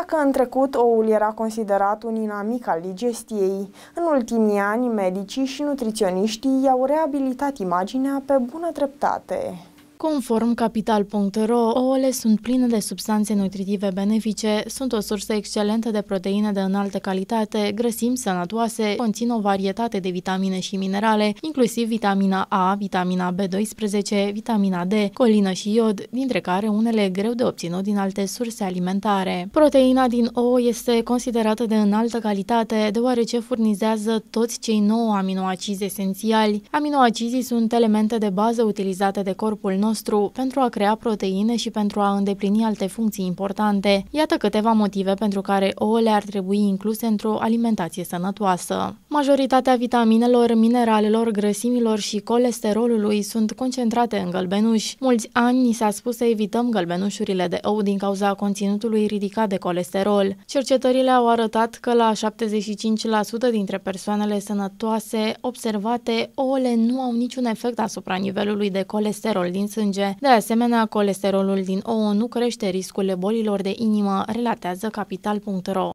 dacă în trecut oul era considerat un inamic al digestiei, în ultimii ani medicii și nutriționiștii i-au reabilitat imaginea pe bună treptate. Conform capital.ro, ouăle sunt pline de substanțe nutritive benefice, sunt o sursă excelentă de proteine de înaltă calitate, grăsimi sănătoase, conțin o varietate de vitamine și minerale, inclusiv vitamina A, vitamina B12, vitamina D, colină și iod, dintre care unele greu de obținut din alte surse alimentare. Proteina din ouă este considerată de înaltă calitate, deoarece furnizează toți cei 9 aminoacizi esențiali. Aminoacizii sunt elemente de bază utilizate de corpul nostru nostru pentru a crea proteine și pentru a îndeplini alte funcții importante. Iată câteva motive pentru care ouăle ar trebui incluse într-o alimentație sănătoasă. Majoritatea vitaminelor, mineralelor, grăsimilor și colesterolului sunt concentrate în gălbenuși. Mulți ani ni s-a spus să evităm gălbenușurile de ou din cauza conținutului ridicat de colesterol. Cercetările au arătat că la 75% dintre persoanele sănătoase observate, ouăle nu au niciun efect asupra nivelului de colesterol din sânge. De asemenea, colesterolul din ouă nu crește riscul bolilor de inimă, relatează capital.ro.